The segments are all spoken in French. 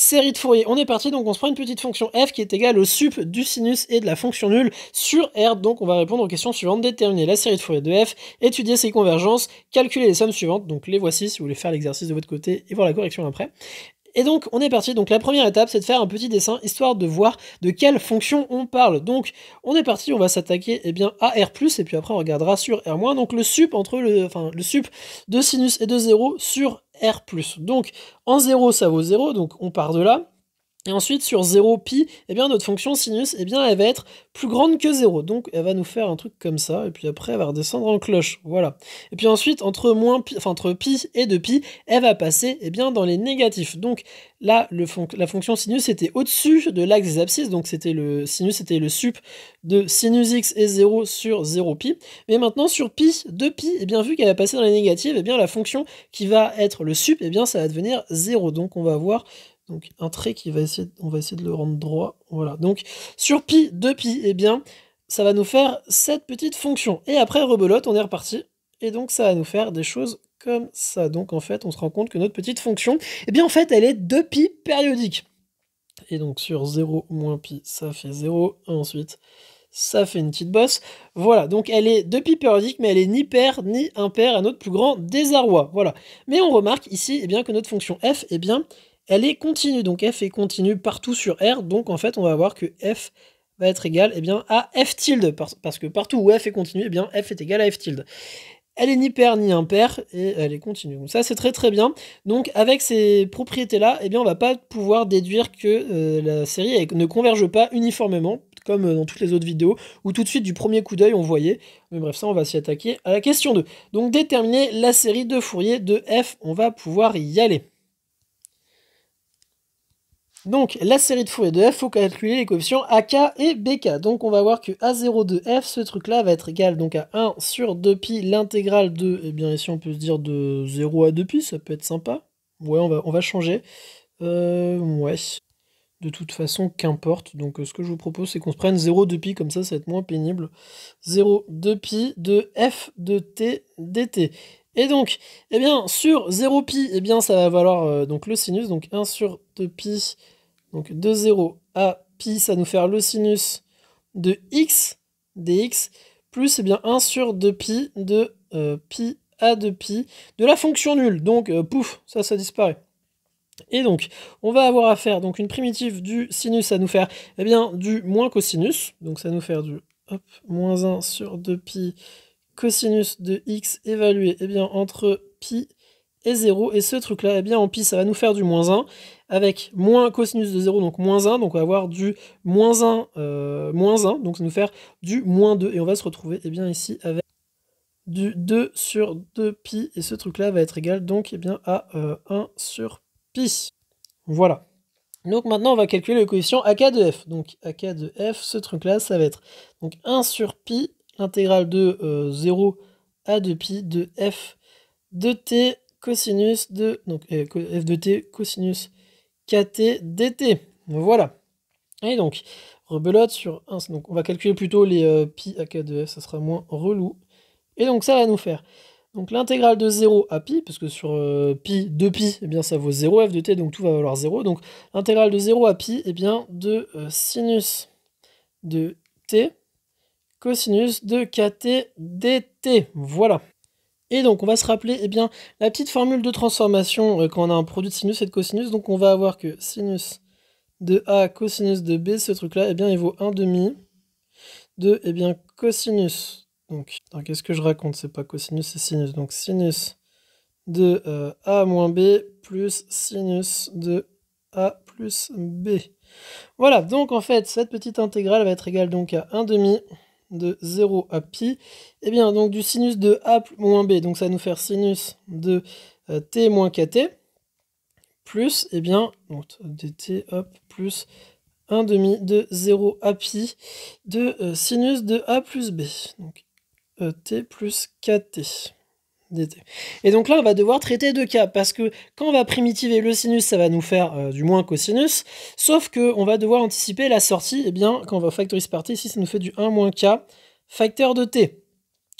série de Fourier. On est parti, donc on se prend une petite fonction f qui est égale au sup du sinus et de la fonction nulle sur R. Donc on va répondre aux questions suivantes, déterminer la série de Fourier de f, étudier ses convergences, calculer les sommes suivantes. Donc les voici si vous voulez faire l'exercice de votre côté et voir la correction après. Et donc on est parti, donc la première étape c'est de faire un petit dessin histoire de voir de quelle fonction on parle. Donc on est parti, on va s'attaquer eh bien, à R+, et puis après on regardera sur R-, donc le sup, entre le, enfin, le sup de sinus et de 0 sur R+. Donc en 0, ça vaut 0, donc on part de là. Et ensuite, sur 0pi, eh bien, notre fonction sinus, eh bien, elle va être plus grande que 0. Donc, elle va nous faire un truc comme ça, et puis après, elle va redescendre en cloche. Voilà. Et puis ensuite, entre, moins pi, enfin, entre pi et 2pi, elle va passer eh bien, dans les négatifs. Donc, là, le la fonction sinus était au-dessus de l'axe des abscisses, donc c'était le sinus était le sup de sinus x et 0 sur 0pi. Mais maintenant, sur pi, 2pi, eh bien, vu qu'elle va passer dans les négatifs, eh bien, la fonction qui va être le sup, eh bien, ça va devenir 0. Donc, on va voir... Donc un trait qui va essayer, on va essayer de le rendre droit. Voilà. Donc sur pi, 2 pi, eh bien, ça va nous faire cette petite fonction. Et après, rebelote, on est reparti. Et donc ça va nous faire des choses comme ça. Donc en fait, on se rend compte que notre petite fonction, eh bien en fait, elle est 2 pi périodique. Et donc sur 0 moins pi, ça fait 0. Et ensuite, ça fait une petite bosse. Voilà, donc elle est de pi périodique, mais elle est ni paire ni impaire à notre plus grand désarroi. Voilà. Mais on remarque ici eh bien, que notre fonction f, eh bien, elle est continue, donc f est continue partout sur R, donc en fait on va voir que f va être égal eh bien, à f tilde, parce que partout où f est continue, eh bien, f est égal à f tilde. Elle est ni paire ni impaire, et elle est continue. Donc ça c'est très très bien. Donc avec ces propriétés-là, eh bien, on va pas pouvoir déduire que euh, la série ne converge pas uniformément, comme euh, dans toutes les autres vidéos, où tout de suite du premier coup d'œil on voyait. Mais bref, ça on va s'y attaquer à la question 2. Donc déterminer la série de Fourier de f, on va pouvoir y aller. Donc la série de Fourier de f, faut calculer les coefficients AK et BK. Donc on va voir que A0 de f, ce truc-là va être égal donc à 1 sur 2pi l'intégrale de, eh bien ici on peut se dire de 0 à 2pi, ça peut être sympa. Ouais, on va, on va changer. Euh, ouais. De toute façon, qu'importe. Donc euh, ce que je vous propose, c'est qu'on se prenne 0 de pi comme ça, ça va être moins pénible. 0 2pi de f de t dt. Et donc, eh bien, sur 0 pi, eh bien, ça va valoir euh, donc le sinus, donc 1 sur pi, donc de 0 à pi, ça nous faire le sinus de x dx, plus et eh bien, 1 sur 2 pi de euh, pi à 2 pi de la fonction nulle. Donc, euh, pouf, ça, ça disparaît. Et donc, on va avoir à faire donc, une primitive du sinus, à nous faire et eh bien, du moins cosinus, donc ça nous faire du moins 1 sur 2 pi cosinus de x évalué et eh bien, entre pi et 0, et ce truc-là, et bien, en pi, ça va nous faire du moins 1, avec moins cosinus de 0, donc moins 1, donc on va avoir du moins 1, euh, moins 1, donc ça nous faire du moins 2, et on va se retrouver eh bien, ici avec du 2 sur 2pi, et ce truc-là va être égal donc eh bien, à 1 euh, sur pi. Voilà. Donc maintenant, on va calculer le coefficient AK de f. Donc AK de f, ce truc-là, ça va être donc 1 sur pi, l'intégrale de 0 à 2pi de f de t cosinus de... Donc euh, f de t cosinus dt, Voilà. Et donc, rebelote sur 1. Donc, on va calculer plutôt les euh, pi à K2F, ça sera moins relou. Et donc, ça va nous faire. Donc, l'intégrale de 0 à pi, parce que sur euh, pi, 2pi, et eh bien, ça vaut 0 f de t, donc tout va valoir 0. Donc, l'intégrale de 0 à pi, et eh bien, de euh, sinus de t cosinus de kt dt. Voilà. Et donc on va se rappeler eh bien, la petite formule de transformation euh, quand on a un produit de sinus et de cosinus. Donc on va avoir que sinus de A cosinus de B, ce truc-là, eh bien il vaut 1 demi de eh bien, cosinus. Donc, qu'est-ce que je raconte C'est pas cosinus, c'est sinus. Donc sinus de euh, A moins B plus sinus de A plus B. Voilà, donc en fait, cette petite intégrale va être égale donc à 1 demi de 0 à pi, et eh bien donc du sinus de a moins b, donc ça va nous faire sinus de euh, t moins kt, plus, et eh bien, donc, dt, hop, plus 1 demi de 0 à pi de euh, sinus de a plus b, donc e t plus kt. Et donc là, on va devoir traiter deux cas, parce que quand on va primitiver le sinus, ça va nous faire euh, du moins cosinus, sauf qu'on va devoir anticiper la sortie, et eh bien quand on va factoriser par t, ici ça nous fait du 1 moins k facteur de t.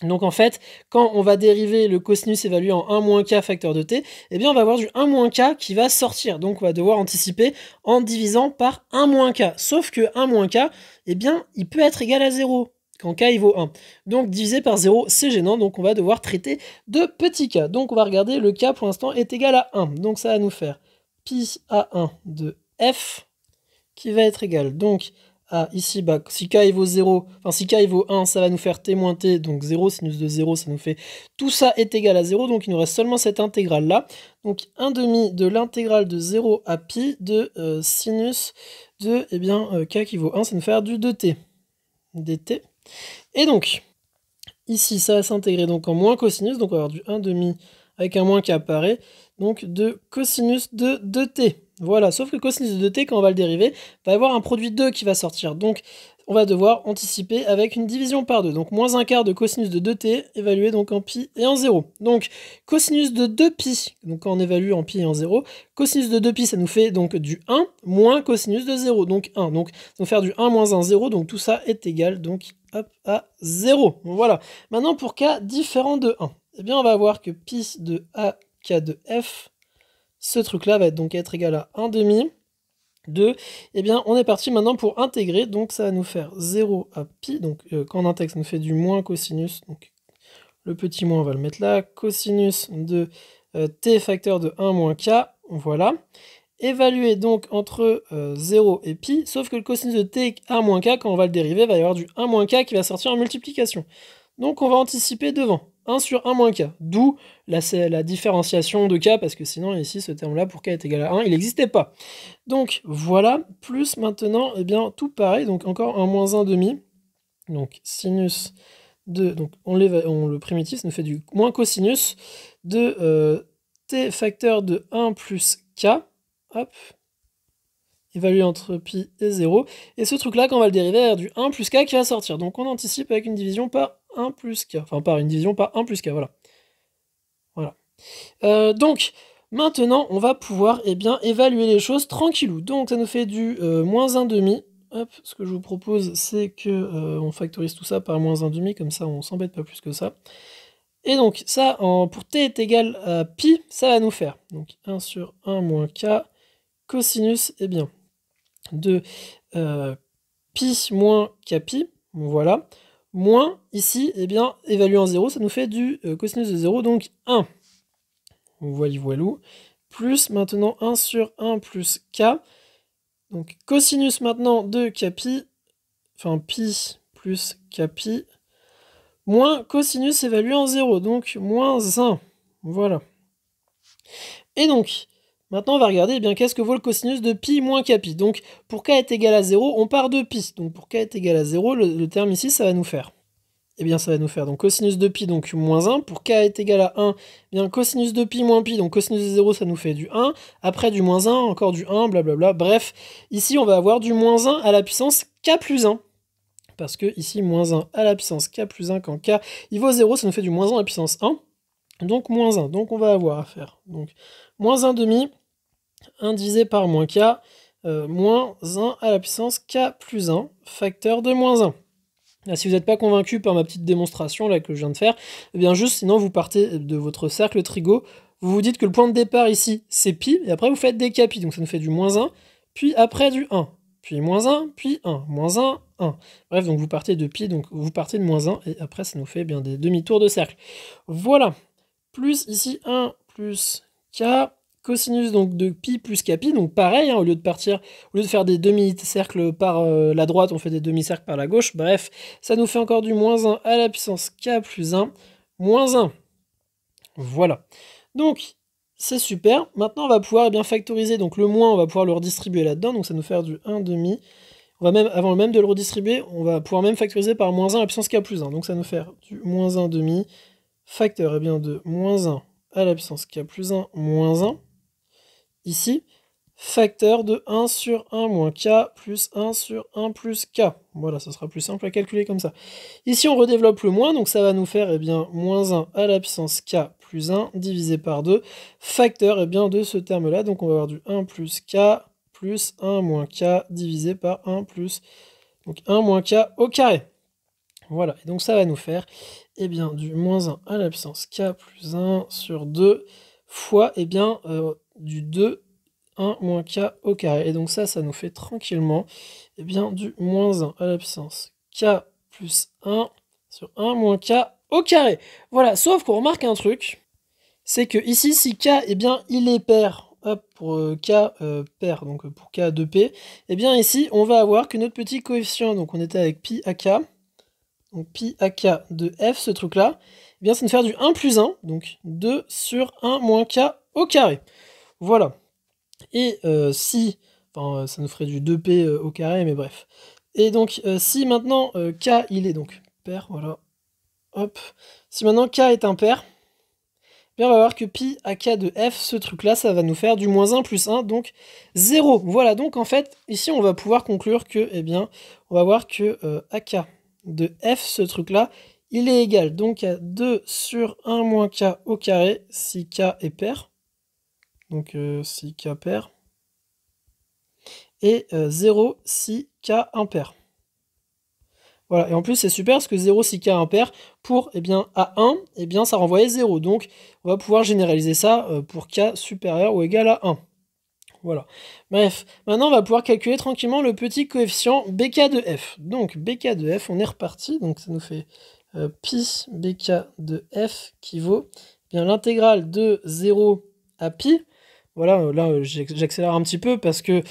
Donc en fait, quand on va dériver le cosinus évalué en 1 moins k facteur de t, eh bien on va avoir du 1 moins k qui va sortir. Donc on va devoir anticiper en divisant par 1 moins k. Sauf que 1 moins k, et eh bien il peut être égal à 0. Quand K, il vaut 1. Donc divisé par 0, c'est gênant, donc on va devoir traiter de petits k. Donc on va regarder, le k pour l'instant est égal à 1. Donc ça va nous faire pi à 1 de f qui va être égal donc à ici, bah, si k il vaut 0, enfin si k il vaut 1, ça va nous faire t moins t, donc 0 sinus de 0, ça nous fait tout ça est égal à 0, donc il nous reste seulement cette intégrale là. Donc 1 demi de l'intégrale de 0 à pi de euh, sinus de eh bien, euh, k qui vaut 1, ça nous faire du 2t dt et donc, ici, ça va s'intégrer donc en moins cosinus, donc on va avoir du 1 1,5 avec un moins qui apparaît, donc de cosinus de 2t. Voilà, sauf que cosinus de 2t, quand on va le dériver, va y avoir un produit 2 qui va sortir. Donc, on va devoir anticiper avec une division par 2. Donc, moins un quart de cosinus de 2t, évalué donc en pi et en 0. Donc, cosinus de 2pi, donc quand on évalue en pi et en 0, cosinus de 2pi, ça nous fait donc du 1 moins cosinus de 0, donc 1. Donc, ça va faire du 1 moins 1, 0, donc tout ça est égal donc à 0. Voilà. Maintenant, pour K différent de 1, eh bien, on va voir que pi de A, K de F, ce truc-là va donc être égal à 1 demi. 2, eh bien on est parti maintenant pour intégrer, donc ça va nous faire 0 à pi, donc euh, quand on ça nous fait du moins cosinus, donc le petit moins on va le mettre là, cosinus de euh, t facteur de 1 moins k, voilà évaluer donc entre 0 euh, et pi, sauf que le cosinus de t a moins k, quand on va le dériver, va y avoir du 1 moins k qui va sortir en multiplication. Donc on va anticiper devant, 1 sur 1 moins k, d'où la, la différenciation de k, parce que sinon ici ce terme-là pour k est égal à 1, il n'existait pas. Donc voilà, plus maintenant, et eh bien tout pareil, donc encore 1 moins 1 demi, donc sinus de, donc on, le primitif, ça nous fait du moins cosinus de euh, t facteur de 1 plus k, hop, évalue entre pi et 0. Et ce truc-là, quand on va le dériver, il y a du 1 plus k qui va sortir. Donc on anticipe avec une division par 1 plus k. Enfin, par une division par 1 plus k, voilà. Voilà. Euh, donc, maintenant, on va pouvoir eh bien, évaluer les choses tranquillou. Donc, ça nous fait du euh, moins 1 demi. Hop, ce que je vous propose, c'est qu'on euh, factorise tout ça par moins 1 demi, comme ça, on s'embête pas plus que ça. Et donc, ça, pour t est égal à pi, ça va nous faire. Donc, 1 sur 1 moins k cosinus eh bien, de euh, pi moins kpi, voilà, moins ici, eh bien, évalué en 0, ça nous fait du euh, cosinus de 0, donc 1. Voilà, voilà, plus maintenant 1 sur 1 plus k, donc cosinus maintenant de kpi, enfin pi plus kpi, moins cosinus évalué en 0, donc moins 1, voilà. Et donc, Maintenant, on va regarder eh bien qu'est-ce que vaut le cosinus de pi moins kpi. Donc, pour k est égal à 0, on part de pi. Donc, pour k est égal à 0, le, terme ici, ça va nous faire Et eh bien ça va nous faire donc cosinus de pi, donc moins 1. Pour k est égal à 1, eh bien cosinus de pi moins pi, donc cosinus de 0, ça nous fait du 1. Après du moins 1, encore du 1, blablabla. Bref, ici on va avoir du moins 1 à la puissance k plus 1. Parce que ici, moins 1 à la puissance k plus 1, quand k il vaut 0, ça nous fait du moins 1 à la puissance 1. Donc moins 1. Donc on va avoir à faire. Donc moins 1 demi 1 divisé par moins k, euh, moins 1 à la puissance k plus 1, facteur de moins 1. Ah, si vous n'êtes pas convaincu par ma petite démonstration là, que je viens de faire, eh bien juste sinon vous partez de votre cercle trigo, vous vous dites que le point de départ ici c'est pi, et après vous faites des kpi, donc ça nous fait du moins 1, puis après du 1, puis moins 1, puis 1, moins 1, 1. Bref, donc vous partez de pi, donc vous partez de moins 1, et après ça nous fait eh bien des demi-tours de cercle. Voilà, plus ici 1, plus k, cosinus donc de pi plus kpi. Donc pareil, hein, au lieu de partir, au lieu de faire des demi-cercles par euh, la droite, on fait des demi-cercles par la gauche. Bref, ça nous fait encore du moins 1 à la puissance k plus 1, moins 1. Voilà. Donc, c'est super. Maintenant, on va pouvoir eh bien factoriser. Donc le moins, on va pouvoir le redistribuer là-dedans. Donc ça nous fait du 1 demi. On va même, avant même de le redistribuer, on va pouvoir même factoriser par moins 1 à la puissance k plus 1. Donc ça nous fait du moins 1 demi facteur eh bien, de moins 1 à la puissance k plus 1 moins 1. Ici, facteur de 1 sur 1 moins k plus 1 sur 1 plus k. Voilà, ça sera plus simple à calculer comme ça. Ici, on redéveloppe le moins, donc ça va nous faire eh bien, moins 1 à la puissance k plus 1 divisé par 2, facteur eh bien, de ce terme-là. Donc on va avoir du 1 plus k plus 1 moins k divisé par 1 plus... Donc 1 moins k au carré. Voilà, et donc ça va nous faire eh bien, du moins 1 à la puissance k plus 1 sur 2 fois eh bien, euh, du 2 1 moins k au carré. Et donc ça, ça nous fait tranquillement eh bien, du moins 1 à la puissance k plus 1 sur 1 moins k au carré. Voilà, sauf qu'on remarque un truc, c'est que ici, si k, eh bien, il est pair hop, pour euh, k euh, pair, donc euh, pour k de p et eh bien ici, on va avoir que notre petit coefficient, donc on était avec pi à k, donc pi à k de f, ce truc-là, eh bien ça nous faire du 1 plus 1, donc 2 sur 1 moins k au carré. Voilà. Et euh, si, enfin, euh, ça nous ferait du 2p euh, au carré, mais bref. Et donc, si maintenant k, il est donc pair, voilà, hop, si maintenant k est impair, bien on va voir que pi à k de f, ce truc-là, ça va nous faire du moins 1 plus 1, donc 0. Voilà, donc en fait, ici, on va pouvoir conclure que, eh bien, on va voir que ak k de f, ce truc-là, il est égal donc à 2 sur 1 moins k au carré, si k est paire, donc euh, si K pair, et 0 euh, si K impair. Voilà, et en plus c'est super parce que 0 si K impair, pour eh bien, A1, eh bien, ça renvoyait 0. Donc on va pouvoir généraliser ça euh, pour K supérieur ou égal à 1. Voilà. Bref, maintenant on va pouvoir calculer tranquillement le petit coefficient BK de F. Donc BK de F, on est reparti, donc ça nous fait pi BK de F qui vaut eh bien l'intégrale de 0 à pi voilà, euh, là euh, j'accélère un petit peu parce que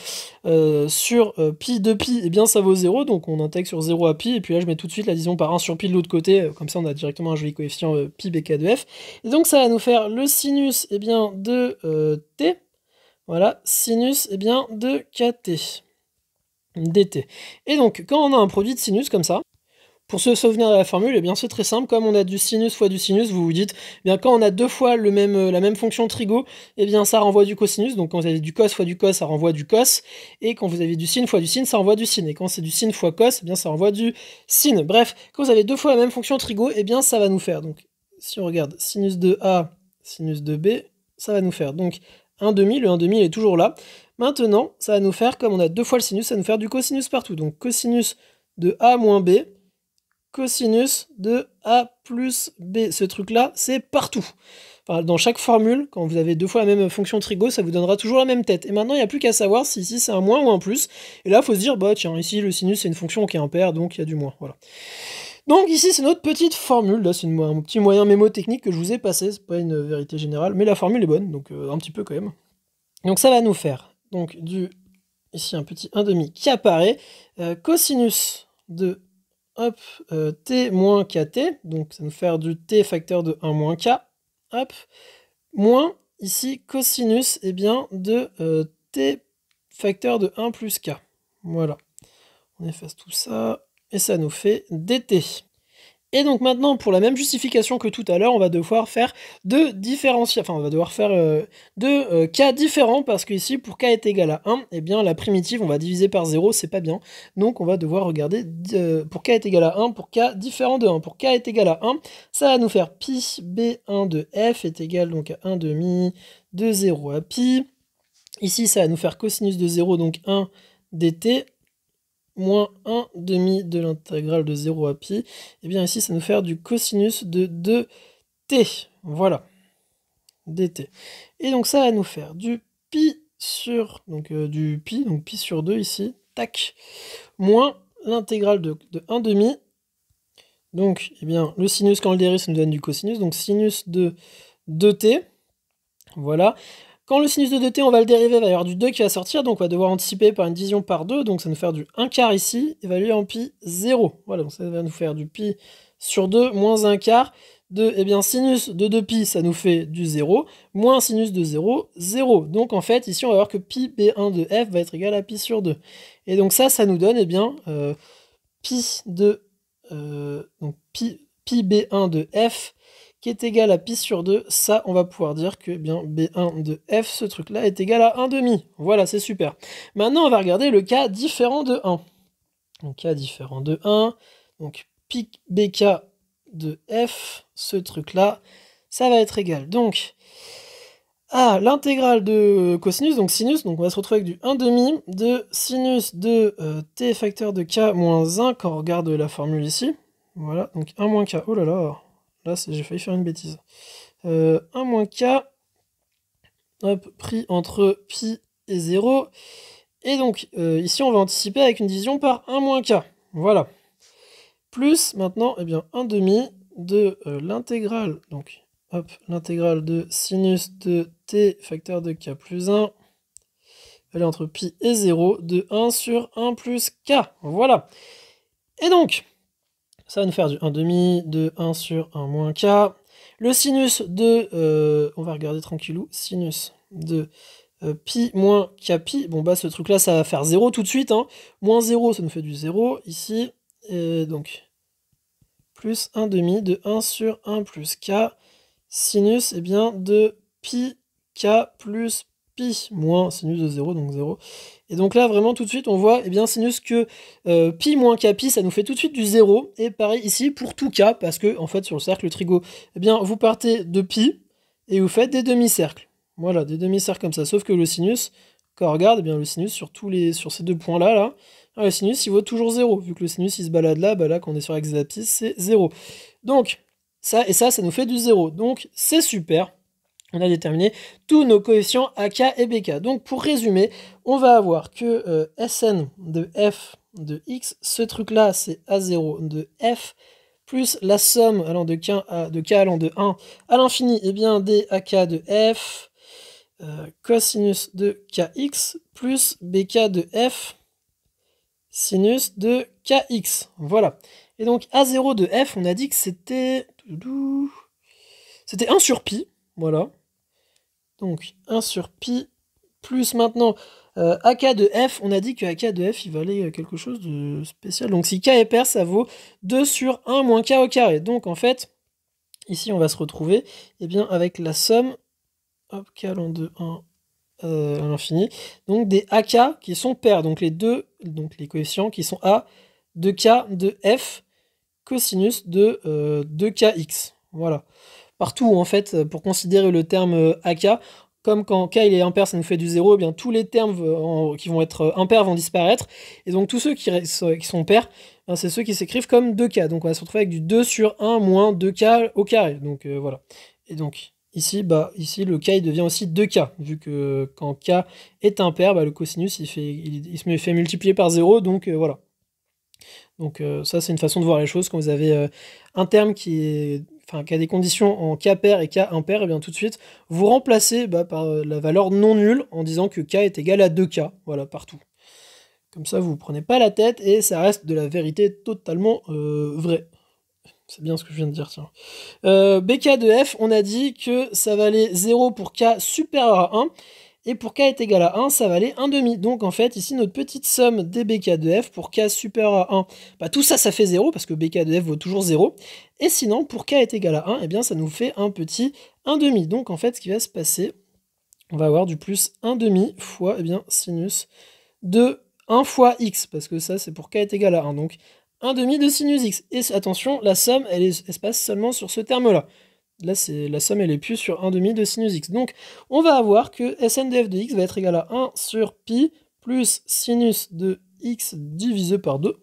euh, sur pi de pi, eh bien ça vaut 0, donc on intègre sur 0 à pi, et puis là je mets tout de suite la division par 1 sur pi de l'autre côté, comme ça on a directement un joli coefficient euh, pi bk de f. Et donc ça va nous faire le sinus eh bien, de t, voilà, sinus eh bien, de kt, dt. Et donc quand on a un produit de sinus comme ça, pour se souvenir de la formule, eh bien c'est très simple, comme on a du sinus fois du sinus, vous vous dites, eh bien quand on a deux fois le même, euh, la même fonction trigo, eh bien ça renvoie du cosinus, donc quand vous avez du cos fois du cos, ça renvoie du cos, et quand vous avez du sin fois du sin, ça renvoie du sin, et quand c'est du sin fois cos, eh bien ça renvoie du sin. Bref, quand vous avez deux fois la même fonction trigo, eh bien ça va nous faire, donc si on regarde sinus de A, sinus de B, ça va nous faire donc un demi, le 1 demi est toujours là. Maintenant, ça va nous faire, comme on a deux fois le sinus, ça va nous faire du cosinus partout. Donc cosinus de A moins B, cosinus de a plus b. Ce truc-là, c'est partout. dans chaque formule, quand vous avez deux fois la même fonction trigo, ça vous donnera toujours la même tête. Et maintenant, il n'y a plus qu'à savoir si ici c'est un moins ou un plus. Et là, il faut se dire, bah tiens, ici le sinus c'est une fonction qui est impaire, donc il y a du moins. Voilà. Donc ici, c'est notre petite formule. Là, c'est un petit moyen mémotechnique que je vous ai passé. C'est pas une vérité générale, mais la formule est bonne, donc euh, un petit peu quand même. Donc ça va nous faire, donc du, ici un petit 1,5 qui apparaît, euh, cosinus de hop, euh, t moins kt, donc ça nous faire du t facteur de 1 moins k, hop, moins ici cosinus et eh bien, de euh, t facteur de 1 plus k. Voilà, on efface tout ça, et ça nous fait dt. Et donc maintenant, pour la même justification que tout à l'heure, on va devoir faire deux différenciations, enfin on va devoir faire euh, deux k euh, différents, parce que ici, pour k est égal à 1, et eh bien la primitive, on va diviser par 0, c'est pas bien. Donc on va devoir regarder euh, pour k est égal à 1, pour k différent de 1. Pour k est égal à 1, ça va nous faire pi b1 de f est égal donc à 1 demi de 0 à pi. Ici, ça va nous faire cosinus de 0, donc 1 dt moins 1 demi de l'intégrale de 0 à pi, et eh bien ici ça nous fait du cosinus de 2t. Voilà. dt. Et donc ça va nous faire du pi sur, donc euh, du pi, donc pi sur 2 ici, tac, moins l'intégrale de, de 1 demi. Donc, et eh bien, le sinus quand le dérive, ça nous donne du cosinus, donc sinus de 2t. Voilà. Quand le sinus de 2t, on va le dériver, il va y avoir du 2 qui va sortir, donc on va devoir anticiper par une division par 2, donc ça va nous faire du 1 quart ici, évalué en pi 0. Voilà, donc ça va nous faire du pi sur 2 moins 1 quart. de, eh bien sinus de 2pi, ça nous fait du 0, moins sinus de 0, 0. Donc en fait, ici, on va voir que pi b1 de f va être égal à pi sur 2. Et donc ça, ça nous donne, eh bien, euh, pi de... Euh, donc pi, pi b1 de f qui est égal à pi sur 2, ça on va pouvoir dire que eh bien B1 de f, ce truc-là, est égal à 1,5. Voilà, c'est super. Maintenant, on va regarder le cas différent de 1. Donc cas différent de 1, donc pi BK de f, ce truc-là, ça va être égal. Donc, à l'intégrale de cosinus, donc sinus, donc on va se retrouver avec du 1,5 de sinus de euh, t facteur de k moins 1 quand on regarde la formule ici. Voilà, donc 1 moins k, oh là là, Là, j'ai failli faire une bêtise. 1 euh, moins k. pris entre pi et 0. Et donc, euh, ici, on va anticiper avec une division par 1 moins k. Voilà. Plus, maintenant, eh bien, 1 demi de euh, l'intégrale. Donc, hop, l'intégrale de sinus de t facteur de k plus 1 elle est entre pi et 0 de 1 sur 1 plus k. Voilà. Et donc, ça va nous faire du 1 demi de 1 sur 1 moins k. Le sinus de, euh, on va regarder tranquillou, sinus de euh, pi moins k Bon bah ce truc là ça va faire 0 tout de suite. Hein. Moins 0 ça nous fait du 0 ici. Et donc plus 1 demi de 1 sur 1 plus k. Sinus eh bien de pi k plus pi moins sinus de 0, donc 0. Et donc là, vraiment, tout de suite, on voit eh bien, sinus que euh, pi moins kpi, ça nous fait tout de suite du 0. Et pareil ici, pour tout k, parce que, en fait, sur le cercle trigo, eh bien, vous partez de pi et vous faites des demi-cercles. Voilà, des demi-cercles comme ça. Sauf que le sinus, quand on regarde, eh bien, le sinus sur, tous les, sur ces deux points-là, là, ah, le sinus, il vaut toujours 0. Vu que le sinus, il se balade là, bah là, quand on est sur x pi, c'est 0. Donc, ça et ça, ça nous fait du 0. Donc, c'est super on a déterminé tous nos coefficients AK et BK. Donc pour résumer, on va avoir que euh, Sn de f de x, ce truc-là c'est A0 de f, plus la somme allant de k, de k allant de 1 à l'infini, et eh bien d AK de f, euh, cosinus de kx, plus BK de f, sinus de kx. Voilà. Et donc A0 de f, on a dit que c'était... C'était 1 sur pi, voilà. Donc 1 sur pi plus maintenant euh, AK de F, on a dit que AK de F il valait euh, quelque chose de spécial. Donc si K est pair, ça vaut 2 sur 1 moins K au carré. Donc en fait, ici on va se retrouver eh bien, avec la somme, hop, K en de 1 euh, à l'infini, donc des AK qui sont pairs, donc les deux, donc les coefficients qui sont A de K de F cosinus de 2KX. Voilà partout en fait euh, pour considérer le terme euh, AK. Comme quand K il est impair, ça nous fait du 0, eh bien tous les termes qui vont être euh, impairs vont disparaître. Et donc tous ceux qui, sont pairs, hein, c'est ceux qui s'écrivent comme 2K. Donc on va se retrouver avec du 2 sur 1 moins 2K au carré. Donc voilà. Et donc ici, bah, ici le K devient aussi 2K, vu que quand K est impair, bah, le cosinus il, fait, il, se fait multiplier par 0. Donc voilà. Donc ça c'est une façon de voir les choses quand vous avez un terme qui est enfin y a des conditions en k pair et k impair, et eh bien tout de suite, vous remplacez bah, par euh, la valeur non nulle en disant que k est égal à 2k, voilà, partout. Comme ça, vous ne prenez pas la tête et ça reste de la vérité totalement euh, vraie. C'est bien ce que je viens de dire, tiens. Euh, BK de F, on a dit que ça valait 0 pour K supérieur à 1 et pour k est égal à 1, ça valait 1 demi. Donc en fait, ici, notre petite somme des bk de f pour k supérieur à 1, bah, tout ça, ça fait 0, parce que bk de f vaut toujours 0. Et sinon, pour k est égal à 1, eh bien, ça nous fait un petit 1 demi. Donc en fait, ce qui va se passer, on va avoir du plus 1 demi fois eh bien, sinus de 1 fois x, parce que ça, c'est pour k est égal à 1. Donc 1 demi de sinus x. Et attention, la somme, elle, elle se passe seulement sur ce terme-là. Là, c'est la somme, elle est plus sur 1 de sinus x. Donc, on va avoir que SNDF de x va être égal à 1 sur pi plus sinus de x divisé par 2,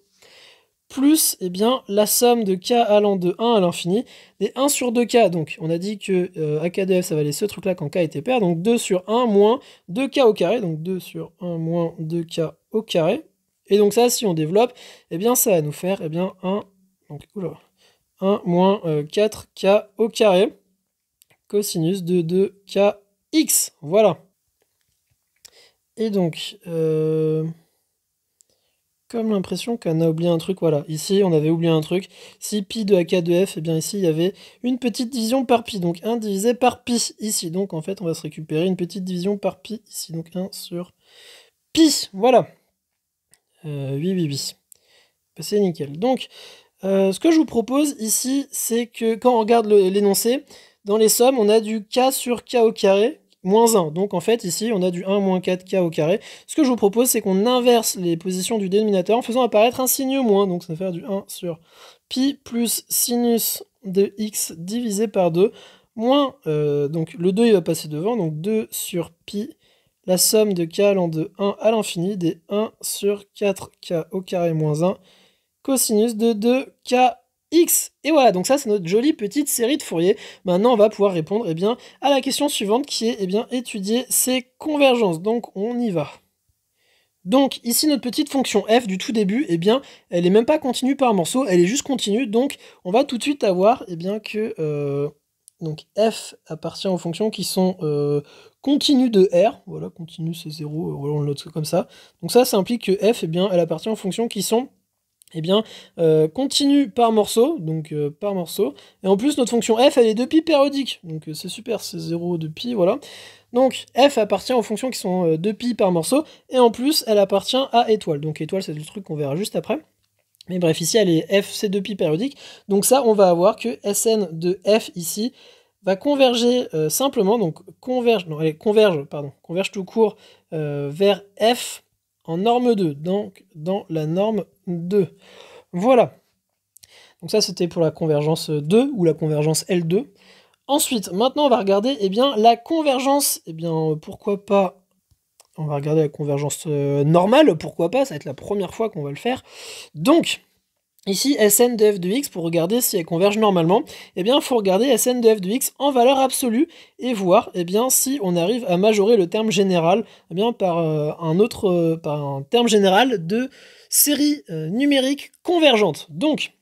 plus eh bien, la somme de k allant de 1 à l'infini, et 1 sur 2k, donc on a dit que euh, AKDF ça valait ce truc là quand k était pair, donc 2 sur 1 moins 2k au carré, donc 2 sur 1 moins 2k au carré, et donc ça si on développe, eh bien ça va nous faire eh bien, 1, donc, 1 moins 4k euh, au carré cosinus de 2kx. Voilà. Et donc, euh, comme l'impression qu'on a oublié un truc, voilà. Ici, on avait oublié un truc. Si pi de ak de f, et eh bien ici, il y avait une petite division par pi. Donc 1 divisé par pi ici. Donc en fait, on va se récupérer une petite division par pi ici. Donc 1 sur pi. Voilà. Euh, oui, oui, oui. Bah, c'est nickel. Donc, euh, ce que je vous propose ici, c'est que quand on regarde l'énoncé, dans les sommes, on a du k sur k au carré, moins 1. Donc en fait, ici, on a du 1 moins 4k au carré. Ce que je vous propose, c'est qu'on inverse les positions du dénominateur en faisant apparaître un signe moins. Donc ça va faire du 1 sur pi plus sinus de x divisé par 2, moins, euh, donc le 2 il va passer devant, donc 2 sur pi, la somme de k allant de 1 à l'infini, des 1 sur 4k au carré moins 1, cosinus de 2kx. Et voilà, donc ça c'est notre jolie petite série de Fourier. Maintenant on va pouvoir répondre eh bien, à la question suivante qui est eh bien, étudier ces convergences. Donc on y va. Donc ici notre petite fonction f du tout début, eh bien, elle n'est même pas continue par morceau, elle est juste continue, donc on va tout de suite avoir eh bien, que euh, donc f appartient aux fonctions qui sont euh, continues de r, voilà, continue c'est 0, euh, on le note comme ça. Donc ça, ça implique que f, eh bien, elle appartient aux fonctions qui sont eh bien, euh, continue par morceau, donc euh, par morceau. Et en plus, notre fonction f, elle est de pi périodique. Donc euh, c'est super, c'est 0 de pi, voilà. Donc f appartient aux fonctions qui sont de pi par morceau, et en plus, elle appartient à étoile. Donc étoile, c'est le truc qu'on verra juste après. Mais bref, ici, elle est f, c'est de pi périodique. Donc ça, on va avoir que Sn de f ici va converger simplement, donc converge, non, elle converge, pardon, converge tout court vers f en norme 2, donc dans la norme 2. Voilà. Donc ça, c'était pour la convergence 2 ou la convergence L2. Ensuite, maintenant, on va regarder eh bien, la convergence. Eh bien, pourquoi pas On va regarder la convergence euh, normale, pourquoi pas Ça va être la première fois qu'on va le faire. Donc, Ici, Sn de f de x, pour regarder si elle converge normalement, eh bien, faut regarder Sn de f de x en valeur absolue et voir, eh bien, si on arrive à majorer le terme général, eh bien, par euh, un autre, euh, un terme général de série euh, numérique convergente. Donc,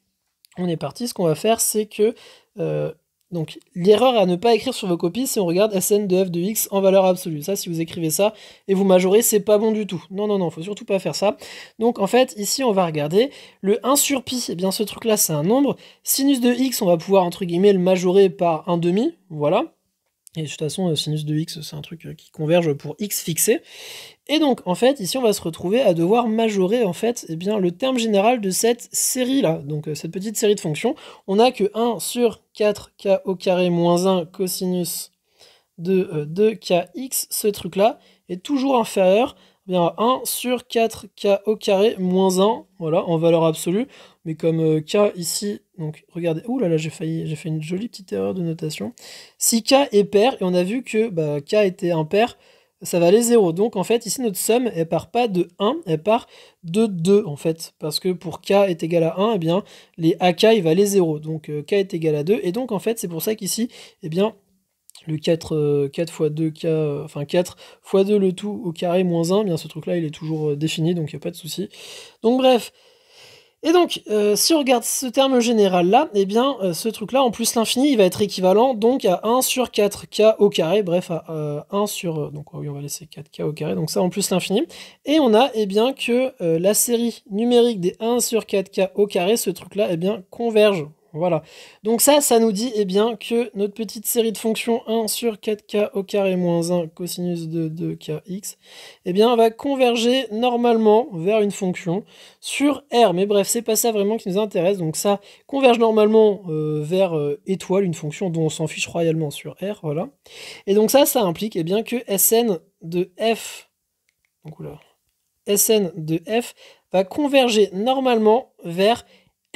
on est parti, ce qu'on va faire, c'est que donc l'erreur à ne pas écrire sur vos copies, si on regarde Sn de f de x en valeur absolue. Ça, si vous écrivez ça et vous majorez, c'est pas bon du tout. Non, non, non, faut surtout pas faire ça. Donc en fait, ici, on va regarder le 1 sur pi. et eh bien, ce truc-là, c'est un nombre. Sinus de x, on va pouvoir, entre guillemets, le majorer par 1 demi. Voilà. Et de toute façon, euh, sinus de x, c'est un truc euh, qui converge pour x fixé. Et donc, en fait, ici, on va se retrouver à devoir majorer, en fait, eh bien, le terme général de cette série-là, donc euh, cette petite série de fonctions. On n'a que 1 sur 4k au carré moins 1 cosinus de 2kx, ce truc-là, est toujours inférieur eh à 1 sur 4k au carré moins 1, voilà, en valeur absolue. Mais comme euh, K ici, donc regardez, ouh là là, j'ai failli, j'ai fait une jolie petite erreur de notation. Si K est pair, et on a vu que bah, K était impair, ça va aller 0. Donc en fait, ici, notre somme, elle part pas de 1, elle part de 2 en fait. Parce que pour K est égal à 1, eh bien, les AK, ils valaient 0. Donc euh, K est égal à 2. Et donc en fait, c'est pour ça qu'ici, eh bien, le 4, 4 euh, fois 2, K, enfin 4 fois 2 le tout au carré moins 1, eh bien ce truc-là il est toujours défini, donc il n'y a pas de souci. Donc bref, et donc, euh, si on regarde ce terme général là, eh bien, euh, ce truc là, en plus l'infini, il va être équivalent donc à 1 sur 4k au carré, bref, à 1 euh, sur. donc, oh oui, on va laisser 4k au carré, donc ça en plus l'infini. Et on a, eh bien, que la série numérique des 1 sur 4k au carré, ce truc là, eh bien, converge voilà. Donc ça, ça nous dit eh bien, que notre petite série de fonctions 1 sur 4k au carré moins 1 cosinus de 2kx eh bien, va converger normalement vers une fonction sur R. Mais bref, c'est pas ça vraiment qui nous intéresse. Donc ça converge normalement euh, vers euh, étoile, une fonction dont on s'en fiche royalement sur R. Voilà. Et donc ça, ça implique eh bien, que Sn de f... Donc, Sn de f va converger normalement vers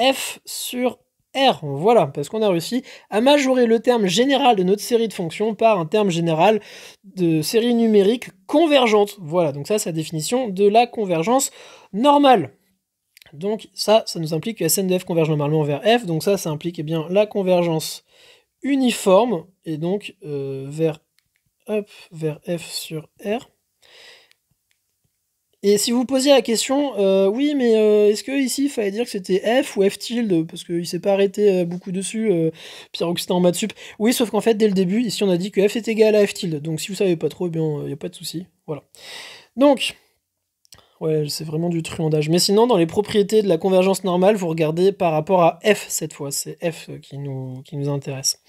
f sur R. Voilà, parce qu'on a réussi à majorer le terme général de notre série de fonctions par un terme général de série numérique convergente. Voilà, donc ça, c'est la définition de la convergence normale. Donc ça, ça nous implique que s.n.f. converge normalement vers F, donc ça, ça implique eh bien, la convergence uniforme, et donc euh, vers, hop, vers F sur R. Et si vous posiez la question, euh, oui, mais euh, est-ce que ici il fallait dire que c'était F ou F tilde Parce qu'il ne s'est pas arrêté euh, beaucoup dessus, Pierre c'était en maths sup. Oui, sauf qu'en fait, dès le début, ici on a dit que F est égal à F tilde. Donc si vous ne savez pas trop, eh il n'y a pas de souci. Voilà. Donc, ouais, c'est vraiment du truandage. Mais sinon, dans les propriétés de la convergence normale, vous regardez par rapport à F cette fois. C'est F qui nous, qui nous intéresse.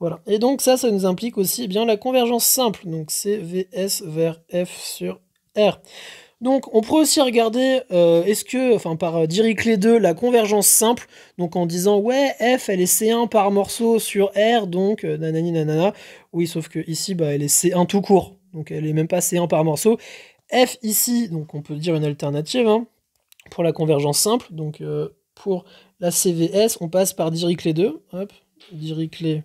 Voilà. Et donc ça, ça nous implique aussi eh bien la convergence simple. Donc c'est VS vers F sur R. Donc on pourrait aussi regarder, euh, est-ce que, enfin par euh, Dirichlet 2, la convergence simple, donc en disant ouais f elle est c1 par morceau sur r, donc euh, nanani nanana, oui sauf que ici bah, elle est c1 tout court, donc elle est même pas c1 par morceau. f ici, donc on peut dire une alternative hein, pour la convergence simple, donc pour la CVS on passe par Dirichlet 2, hop, Dirichlet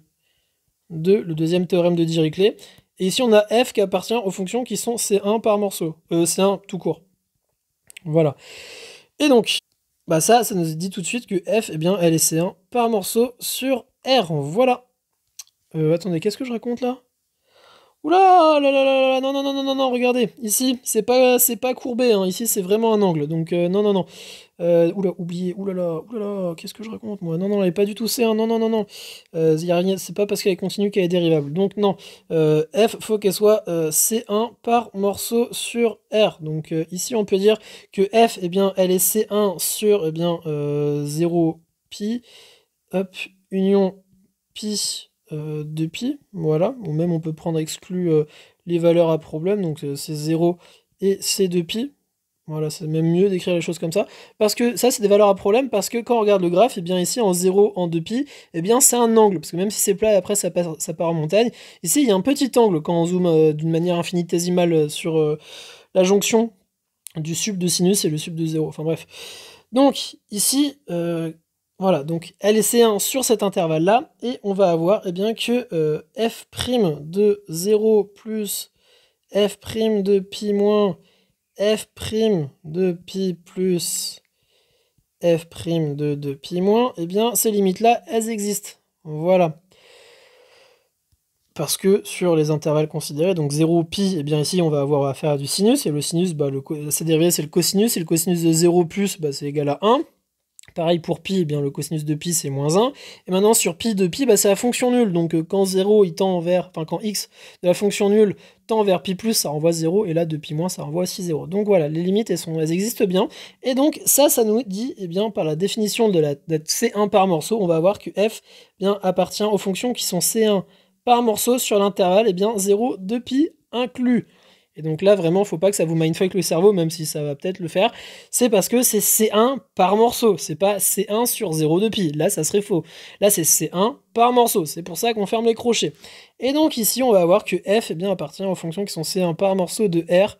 2, le deuxième théorème de Dirichlet, et ici, on a f qui appartient aux fonctions qui sont c1 par morceau. Euh, c1 tout court. Voilà. Et donc, bah ça, ça nous dit tout de suite que f, eh bien, elle est c1 par morceau sur R. Voilà. Euh, attendez, qu'est-ce que je raconte là Oula là là là là non non non non non regardez ici c'est pas c'est pas courbé hein, ici c'est vraiment un angle donc euh, non non non euh, oula oublié oula là là qu'est-ce que je raconte moi non non elle est pas du tout C1 hein, non non non non euh, y a rien c'est pas parce qu'elle est continue qu'elle est dérivable donc non euh, f faut qu'elle soit C1 par morceau sur R donc ici on peut dire que f et eh bien elle est C1 sur eh bien 0 pi hop union pi 2π, euh, voilà, ou même on peut prendre exclu euh, les valeurs à problème, donc euh, c'est 0 et c'est 2 pi, voilà, c'est même mieux d'écrire les choses comme ça. Parce que ça, c'est des valeurs à problème, parce que quand on regarde le graphe, et eh bien ici, en 0, en 2 pi, et eh bien c'est un angle, parce que même si c'est plat et après ça, ça, part en montagne, ici, il y a un petit angle quand on zoome d'une manière infinitésimale sur la jonction du sub de sinus et le sub de 0. Enfin bref. Donc, ici, voilà, donc c 1 sur cet intervalle-là, et on va avoir eh bien, que euh, f' de 0 plus f' de pi moins f' de pi plus f' de 2 pi moins, et eh bien, ces limites-là, elles existent. Voilà. Parce que sur les intervalles considérés, donc 0 pi, et eh bien ici on va avoir affaire à du sinus, et le sinus, bah, le, c'est le cosinus, et le cosinus de 0 plus, bah, c'est égal à 1. Pareil pour pi, eh bien le cosinus de pi c'est moins 1. Et maintenant sur pi de pi, bah, c'est la fonction nulle. Donc euh, quand 0 il tend vers, enfin quand x de la fonction nulle tend vers pi plus, ça renvoie 0, et là de pi moins ça renvoie aussi 0. Donc voilà, les limites elles, existent bien. Et donc ça, ça nous dit, eh bien par la définition de la C1 par morceau, on va voir que f eh bien, appartient aux fonctions qui sont C1 par morceau sur l'intervalle, et bien 0 de pi inclus. Et donc là, vraiment, faut pas que ça vous mindfuck le cerveau, même si ça va peut-être le faire. C'est parce que c'est C1 par morceau. C'est pas C1 sur 0 de pi. Là, ça serait faux. Là, c'est C1 par morceau. C'est pour ça qu'on ferme les crochets. Et donc ici, on va voir que f eh appartient aux fonctions qui sont C1 par morceau de R.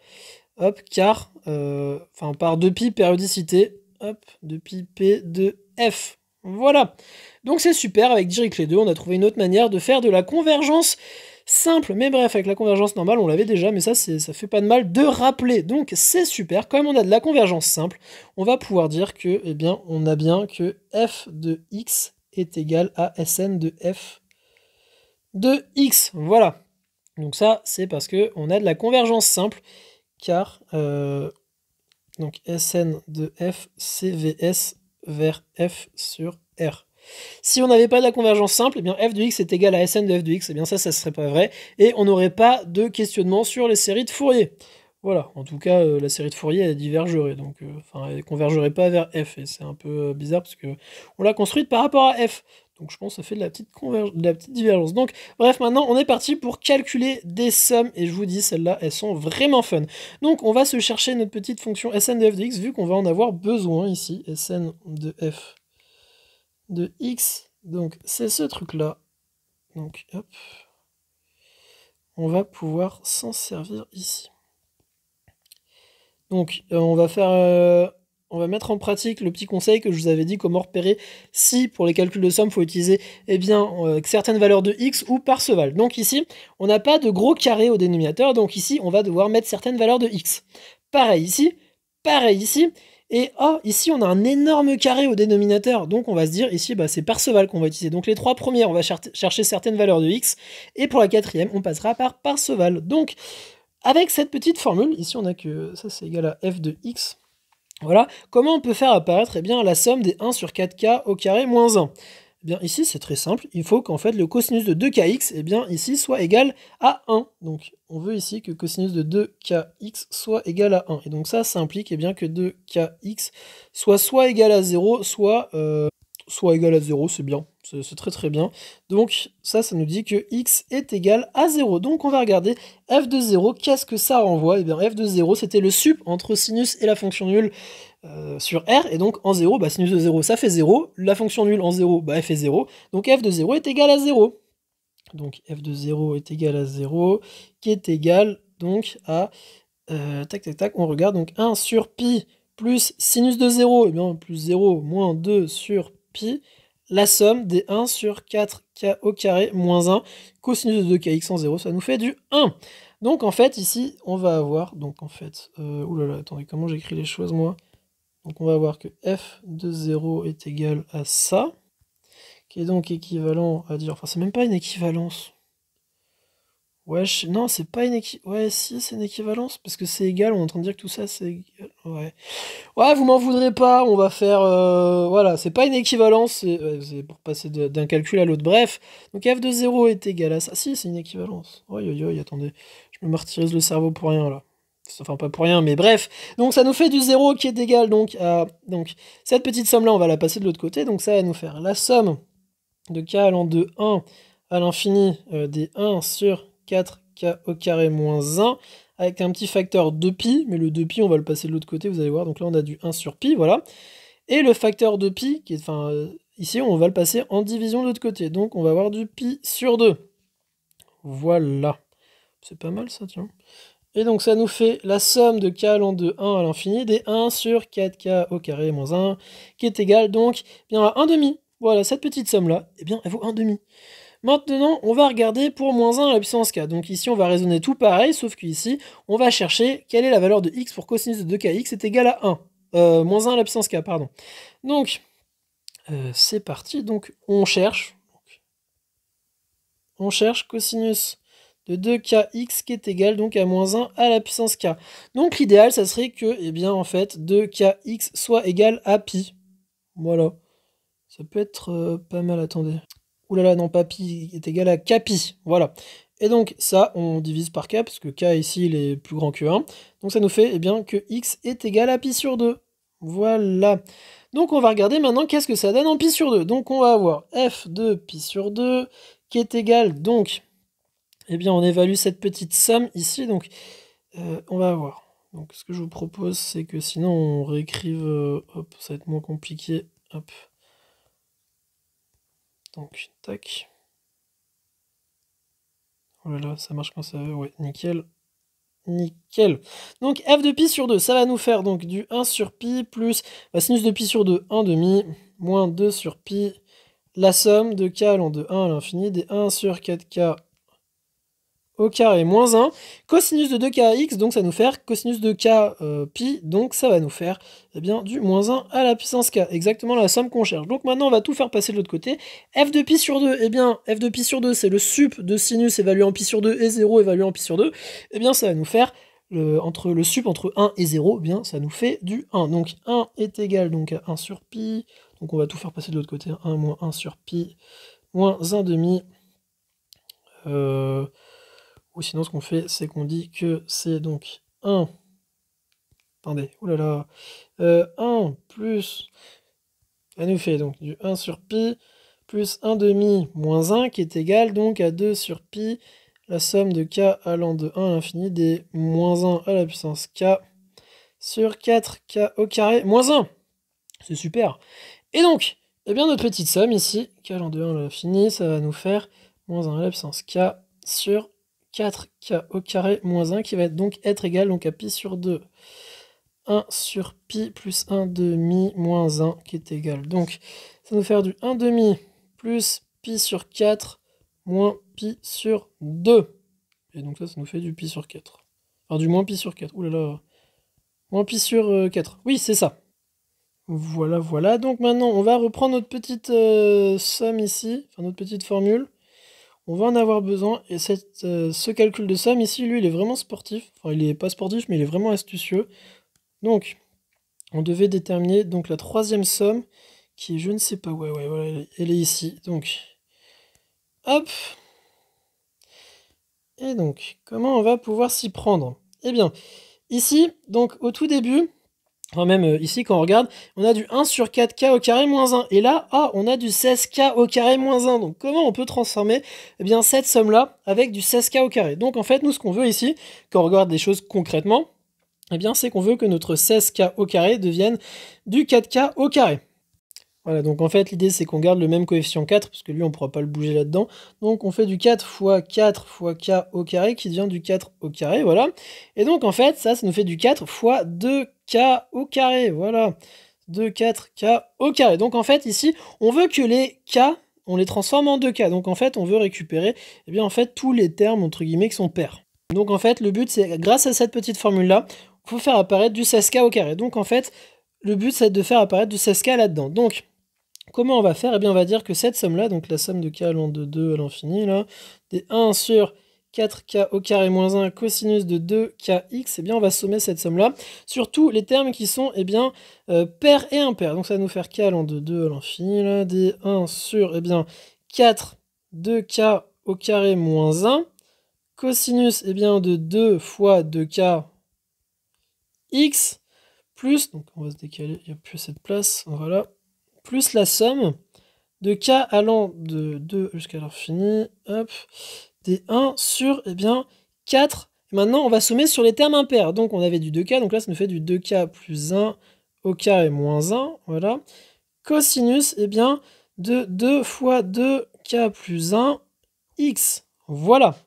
Hop, car, euh, enfin, par 2 pi périodicité. Hop, 2 pi P de F. Voilà. Donc c'est super, avec Dirichlet 2, on a trouvé une autre manière de faire de la convergence simple mais bref avec la convergence normale, on l'avait déjà, mais ça ça fait pas de mal de rappeler. Donc c'est super, comme on a de la convergence simple, on va pouvoir dire que eh bien on a bien que f de x est égal à Sn de f de x. Voilà. Donc ça c'est parce que on a de la convergence simple car euh, donc Sn de f CVS vers f sur r. Si on n'avait pas de la convergence simple, et eh bien f de x est égal à Sn de f de x, et eh bien ça, ça serait pas vrai, et on n'aurait pas de questionnement sur les séries de Fourier. Voilà, en tout cas, euh, la série de Fourier, elle divergerait, donc euh, enfin, elle convergerait pas vers f, et c'est un peu euh, bizarre parce qu'on l'a construite par rapport à f. Donc je pense que ça fait de la, petite de la petite divergence. Donc bref, maintenant on est parti pour calculer des sommes, et je vous dis, celles-là, elles sont vraiment fun. Donc on va se chercher notre petite fonction sn de f de x, vu qu'on va en avoir besoin ici, sn de f de x. Donc c'est ce truc-là. Donc hop, on va pouvoir s'en servir ici. Donc euh, on va faire... Euh, on va mettre en pratique le petit conseil que je vous avais dit comment repérer si pour les calculs de somme faut utiliser eh bien, euh, certaines valeurs de x ou Parseval. Donc ici, on n'a pas de gros carré au dénominateur, donc ici on va devoir mettre certaines valeurs de x. Pareil ici, pareil ici, et oh, ici on a un énorme carré au dénominateur, donc on va se dire ici bah, c'est Parseval qu'on va utiliser. Donc les trois premières, on va chercher certaines valeurs de x, et pour la quatrième, on passera par Parseval. Donc avec cette petite formule, ici on a que ça c'est égal à f de x, voilà, comment on peut faire apparaître eh bien, la somme des 1 sur 4k au carré moins 1 eh bien, ici, c'est très simple. Il faut qu'en fait, le cosinus de 2kx, eh bien, ici, soit égal à 1. Donc, on veut ici que cosinus de 2kx soit égal à 1. Et donc ça, ça implique eh bien, que 2kx soit soit égal à 0, soit, euh, soit égal à 0, c'est bien, c'est très très bien. Donc ça, ça nous dit que x est égal à 0. Donc on va regarder f de 0, qu'est-ce que ça renvoie Et eh bien f de 0, c'était le sup entre sinus et la fonction nulle euh, sur R, et donc en 0, bah, sinus de 0, ça fait 0, la fonction nulle en 0, bah, elle fait 0, donc f de 0 est égal à 0 donc f de 0 est égal à 0, qui est égal donc à, euh, tac tac tac, on regarde donc 1 sur pi plus sinus de 0, et eh bien plus 0 moins 2 sur pi, la somme des 1 sur 4k au carré moins 1 cosinus de 2kx en 0, ça nous fait du 1. Donc en fait ici on va avoir, donc en fait, euh, oulala, attendez, comment j'écris les choses moi Donc on va avoir que f de 0 est égal à ça qui est donc équivalent à dire. Enfin, c'est même pas une équivalence. Ouais, non, c'est pas une équivalence. Ouais, si, c'est une équivalence, parce que c'est égal, on est en train de dire que tout ça, c'est Ouais. Ouais, vous m'en voudrez pas, on va faire. Euh, voilà, c'est pas une équivalence, c'est euh, pour passer d'un calcul à l'autre. Bref, donc f de 0 est égal à ça. Si, c'est une équivalence. Oi, oi, oi, attendez, je me martyrise le cerveau pour rien, là. Enfin, pas pour rien, mais bref. Donc, ça nous fait du 0 qui est égal donc à. Donc, cette petite somme-là, on va la passer de l'autre côté, donc ça va nous faire la somme de k allant de 1 à l'infini euh, des 1 sur 4k au carré moins 1 avec un petit facteur de pi mais le 2pi on va le passer de l'autre côté, vous allez voir, donc là on a du 1 sur pi, voilà. Et le facteur de pi qui est, enfin, euh, ici on va le passer en division de l'autre côté, donc on va avoir du pi sur 2. Voilà. C'est pas mal ça, tiens. Et donc ça nous fait la somme de k allant de 1 à l'infini des 1 sur 4k au carré moins 1, qui est égale donc bien à 1 demi. Voilà, cette petite somme-là, eh bien, elle vaut un demi. Maintenant, on va regarder pour moins 1 à la puissance k. Donc ici, on va raisonner tout pareil, sauf qu'ici, on va chercher quelle est la valeur de x pour cosinus de 2kx est égale à 1. Euh, moins 1 à la puissance k, pardon. Donc, euh, c'est parti. Donc, on cherche. on cherche cosinus de 2kx qui est égal donc à moins 1 à la puissance k. Donc l'idéal, ça serait que, eh bien, en fait, 2kx soit égal à pi. Voilà. Ça peut être euh, pas mal, attendez. Ouh là là, non, papy est égal à capi, voilà. Et donc ça, on divise par k, parce que k ici, il est plus grand que 1. Donc ça nous fait eh bien, que x est égal à pi sur 2. Voilà. Donc on va regarder maintenant qu'est-ce que ça donne en pi sur 2. Donc on va avoir f de pi sur 2 qui est égal donc, eh bien on évalue cette petite somme ici, donc euh, on va avoir. Donc ce que je vous propose c'est que sinon on réécrive, euh, hop, ça va être moins compliqué, hop. Donc, tac. Oh là là, ça marche quand ça Ouais, nickel. Nickel. Donc, f de pi sur 2, ça va nous faire donc du 1 sur pi plus bah, sinus de pi sur 2, 1 demi, moins 2 sur pi, la somme de k allant de 1 à l'infini des 1 sur 4k au carré moins 1, cosinus de 2kx, donc ça nous faire cosinus de k euh, pi, donc ça va nous faire eh bien, du moins 1 à la puissance k, exactement la somme qu'on cherche. Donc maintenant on va tout faire passer de l'autre côté. f de pi sur 2, et eh bien f de pi sur 2 c'est le sup de sinus évalué en pi sur 2 et 0 évalué en pi sur 2, et eh bien ça va nous faire le, entre le sup entre 1 et 0, bien ça nous fait du 1. Donc 1 est égal donc à 1 sur pi, donc on va tout faire passer de l'autre côté, 1 moins 1 sur pi, moins 1 demi. Euh, ou sinon, ce qu'on fait, c'est qu'on dit que c'est donc 1. Attendez, oulala. Oh là là. 1 euh, plus. Elle nous fait donc du 1 sur pi plus 1 demi moins 1 qui est égal donc à 2 sur pi, la somme de k allant de 1 à l'infini des moins 1 à la puissance k sur 4k au carré moins 1. C'est super. Et donc, eh bien notre petite somme ici, k allant de 1 à l'infini, ça va nous faire moins 1 à la puissance k sur 4k au carré moins 1 qui va donc être égal donc à pi sur 2. 1 sur pi plus 1 demi moins 1 qui est égal. Donc ça nous faire du 1 demi plus pi sur 4 moins pi sur 2. Et donc ça, ça nous fait du pi sur 4. Enfin du moins pi sur 4. Ouh là là. Moins pi sur 4. Euh, oui, c'est ça. Voilà, voilà. Donc maintenant, on va reprendre notre petite euh, somme ici, enfin notre petite formule on va en avoir besoin. Et cette, euh, ce calcul de somme ici, lui, il est vraiment sportif. Enfin, il n'est pas sportif, mais il est vraiment astucieux. Donc, on devait déterminer donc la troisième somme, qui est, je ne sais pas, ouais, ouais, voilà, elle est ici. Donc, hop Et donc, comment on va pouvoir s'y prendre Eh bien, ici, donc, au tout début, Enfin, même euh, ici, quand on regarde, on a du 1 sur 4k au carré moins 1. Et là, ah, on a du 16k au carré moins 1. Donc, comment on peut transformer eh bien, cette somme-là avec du 16k au carré Donc, en fait, nous, ce qu'on veut ici, quand on regarde les choses concrètement, eh bien, c'est qu'on veut que notre 16k au carré devienne du 4k au carré. Voilà, donc en fait, l'idée, c'est qu'on garde le même coefficient 4, parce que lui, on ne pourra pas le bouger là-dedans. Donc, on fait du 4 fois 4 fois k au carré, qui devient du 4 au carré, voilà. Et donc, en fait, ça, ça nous fait du 4 fois 2k au carré, voilà. 2, 4k au carré. Donc, en fait, ici, on veut que les k, on les transforme en 2k. Donc, en fait, on veut récupérer, eh bien, en fait, tous les termes, entre guillemets, qui sont pairs. Donc, en fait, le but, c'est, grâce à cette petite formule-là, il faut faire apparaître du 16k au carré. Donc, en fait, le but, c'est de faire apparaître du 16K là-dedans. Donc, comment on va faire Eh bien, on va dire que cette somme-là, donc la somme de K allant de 2 à l'infini, là, des 1 sur 4K au carré moins 1 cosinus de 2KX, eh bien, on va sommer cette somme-là sur tous les termes qui sont, eh bien, euh, paires et impairs. Donc, ça va nous faire K allant de 2 à l'infini, là, des 1 sur, eh bien, 4 2K au carré moins 1 cosinus, eh bien, de 2 fois 2 kx X plus, donc on va se décaler, il n'y a plus assez de place, voilà, plus la somme de k allant de 2 jusqu'à l'infini, hop, des 1 sur, eh bien, 4. maintenant, on va sommer sur les termes impairs. Donc, on avait du 2k, donc là, ça nous fait du 2k plus 1 au carré moins 1, voilà. Cosinus, eh bien, de 2 fois 2k plus 1, x. Voilà.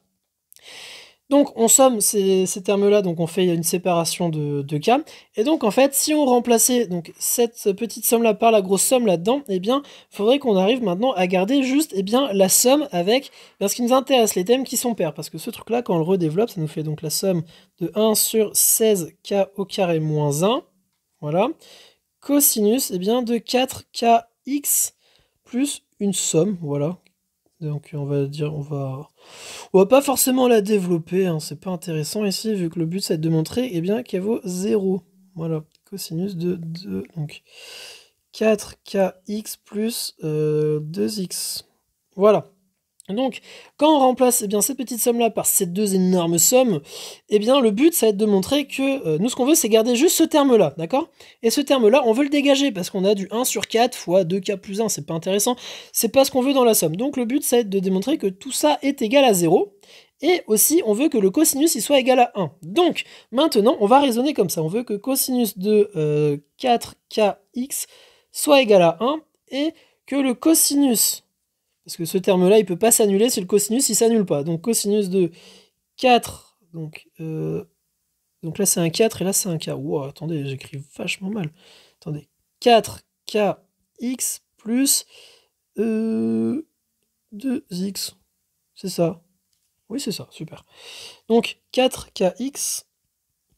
Donc on somme, ces, termes-là, donc on fait une séparation de, de K. Et donc en fait, si on remplaçait donc, cette petite somme-là par la grosse somme là-dedans, eh bien, faudrait qu'on arrive maintenant à garder juste et eh bien, la somme avec ben, ce qui nous intéresse, les thèmes qui sont pairs. Parce que ce truc-là, quand on le redéveloppe, ça nous fait donc la somme de 1 sur 16K au carré moins 1. Voilà. Cosinus eh bien, de 4KX plus une somme, voilà. Donc on va dire, on va on va pas forcément la développer, hein, c'est pas intéressant ici, vu que le but c'est de montrer eh bien, qu'elle vaut 0. Voilà, cosinus de 2. Donc 4kx plus 2x. Euh, voilà. Donc, quand on remplace eh bien, cette petite somme-là par ces deux énormes sommes, eh bien, le but, ça va être de montrer que euh, nous, ce qu'on veut, c'est garder juste ce terme-là, d'accord Et ce terme-là, on veut le dégager, parce qu'on a du 1 sur 4 fois 2k plus 1, c'est pas intéressant, c'est pas ce qu'on veut dans la somme. Donc, le but, ça va être de démontrer que tout ça est égal à 0, et aussi, on veut que le cosinus il soit égal à 1. Donc, maintenant, on va raisonner comme ça. On veut que cosinus de 4kx euh, soit égal à 1 et que le cosinus parce que ce terme-là, il ne peut pas s'annuler si le cosinus ne s'annule pas. Donc cosinus de 4, euh, donc, là c'est un 4 et là c'est un k. Wow, attendez, j'écris vachement mal. Attendez, 4kx plus 2x. Euh, c'est ça. Oui, c'est ça, super. Donc 4kx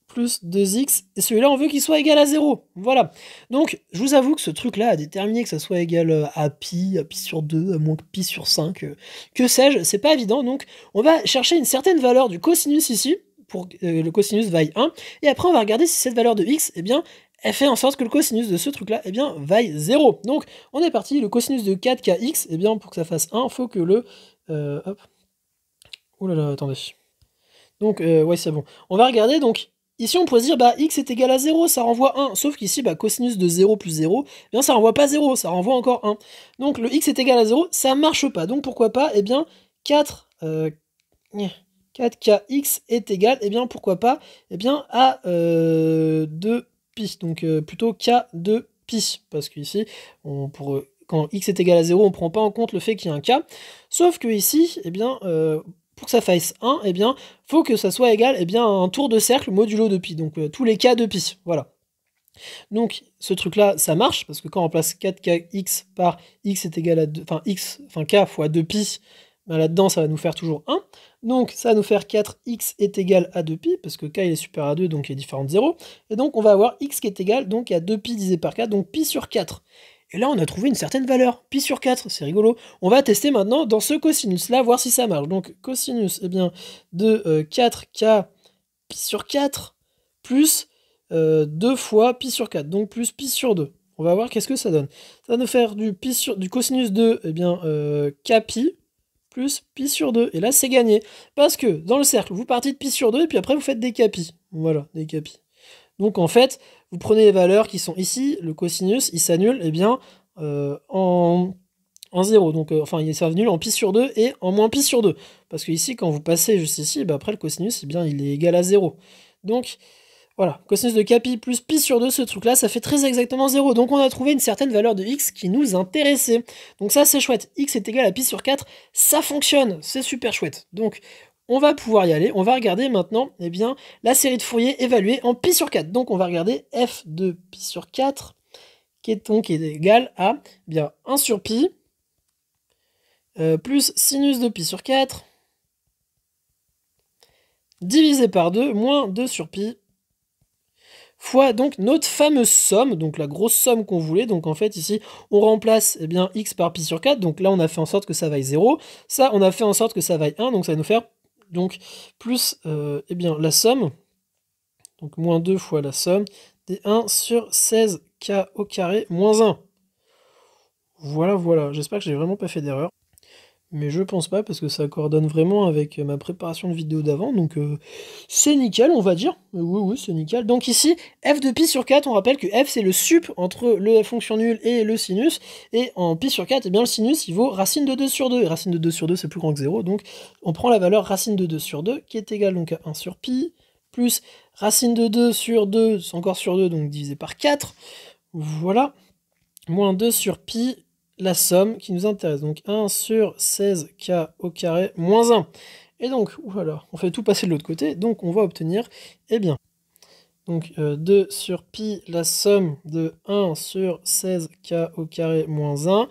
plus 2x, et celui-là, on veut qu'il soit égal à 0. Voilà. Donc, je vous avoue que ce truc-là, a déterminé que ça soit égal euh, à pi, à pi sur 2, à moins que pi sur 5, euh, que sais-je, c'est pas évident. Donc, on va chercher une certaine valeur du cosinus ici, pour que euh, le cosinus vaille 1, et après, on va regarder si cette valeur de x, eh bien, elle fait en sorte que le cosinus de ce truc-là, eh bien, vaille 0. Donc, on est parti, le cosinus de 4kx, eh bien, pour que ça fasse 1, faut que le... Euh, hop. Ouh là là, attendez. Donc, ouais, c'est bon. On va regarder, donc, Ici, on pourrait se dire, bah, x est égal à 0, ça renvoie 1. Sauf qu'ici, bah, cosinus de 0 plus 0, eh bien, ça renvoie pas 0, ça renvoie encore 1. Donc, le x est égal à 0, ça marche pas. Donc, pourquoi pas eh bien, 4, euh, kx est égal, eh bien, pourquoi pas eh bien, à 2pi. Euh, Donc, euh, plutôt k2pi. Parce qu'ici, quand x est égal à 0, on prend pas en compte le fait qu'il y a un k. Sauf que ici, eh bien pour que ça fasse 1, eh bien, faut que ça soit égal eh bien, à un tour de cercle modulo de pi, donc euh, tous les k de pi, voilà. Donc ce truc-là, ça marche, parce que quand on place 4kx par x est égal à 2, enfin x, enfin k fois 2pi, ben, là-dedans ça va nous faire toujours 1. Donc ça va nous faire 4x est égal à 2pi, parce que k est supérieur à 2, donc il est différent de 0. Et donc on va avoir x qui est égal donc à 2pi divisé par 4, donc pi sur 4. Et là, on a trouvé une certaine valeur, pi sur 4, c'est rigolo. On va tester maintenant dans ce cosinus-là, voir si ça marche. Donc cosinus, eh bien, de 4k euh, pi sur 4 plus 2 euh, fois pi sur 4, donc plus pi sur 2. On va voir qu'est-ce que ça donne. Ça va nous faire du, pi sur, du cosinus de eh bien, euh, k pi plus pi sur 2. Et là, c'est gagné. Parce que dans le cercle, vous partez de pi sur 2 et puis après, vous faites des k pi. Voilà, des k pi. Donc en fait, vous prenez les valeurs qui sont ici, le cosinus, il s'annule et eh bien euh, en, 0. Donc, euh, enfin, il est s'annule en pi sur 2 et en moins pi sur 2. Parce que ici, quand vous passez juste ici, bah, après le cosinus, et eh bien, il est égal à 0. Donc, voilà, cosinus de kpi plus pi sur 2, ce truc-là, ça fait très exactement 0. Donc on a trouvé une certaine valeur de x qui nous intéressait. Donc ça, c'est chouette. x est égal à pi sur 4, ça fonctionne, c'est super chouette. Donc on va pouvoir y aller. On va regarder maintenant eh bien, la série de Fourier évaluée en pi sur 4. Donc on va regarder f de pi sur 4 qui est donc égal à eh bien, 1 sur pi euh, plus sinus de pi sur 4 divisé par 2 moins 2 sur pi fois donc notre fameuse somme, donc la grosse somme qu'on voulait. Donc en fait ici, on remplace eh bien, x par pi sur 4. Donc là, on a fait en sorte que ça vaille 0. Ça, on a fait en sorte que ça vaille 1. Donc ça va nous faire donc plus euh, eh bien, la somme, donc moins 2 fois la somme, des 1 sur 16k au carré moins 1. Voilà, voilà, j'espère que j'ai vraiment pas fait d'erreur. Mais je pense pas parce que ça coordonne vraiment avec euh, ma préparation de vidéo d'avant. Donc euh, c'est nickel, on va dire. Euh, oui, oui, c'est nickel. Donc ici, f de pi sur 4, on rappelle que f c'est le sup entre le fonction nulle et le sinus. Et en pi sur 4, et eh bien, le sinus il vaut racine de 2 sur 2. Et racine de 2 sur 2 c'est plus grand que 0. Donc on prend la valeur racine de 2 sur 2 qui est égale donc à 1 sur pi plus racine de 2 sur 2, c'est encore sur 2, donc divisé par 4. Voilà. Moins 2 sur pi la somme qui nous intéresse. Donc 1 sur 16k au carré moins 1. Et donc, voilà, on fait tout passer de l'autre côté, donc on va obtenir, eh bien, donc 2 euh, sur pi, la somme de 1 sur 16k au carré moins 1,